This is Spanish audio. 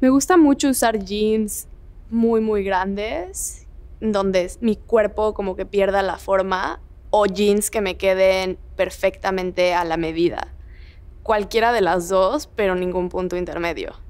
Me gusta mucho usar jeans muy, muy grandes, donde mi cuerpo como que pierda la forma, o jeans que me queden perfectamente a la medida. Cualquiera de las dos, pero ningún punto intermedio.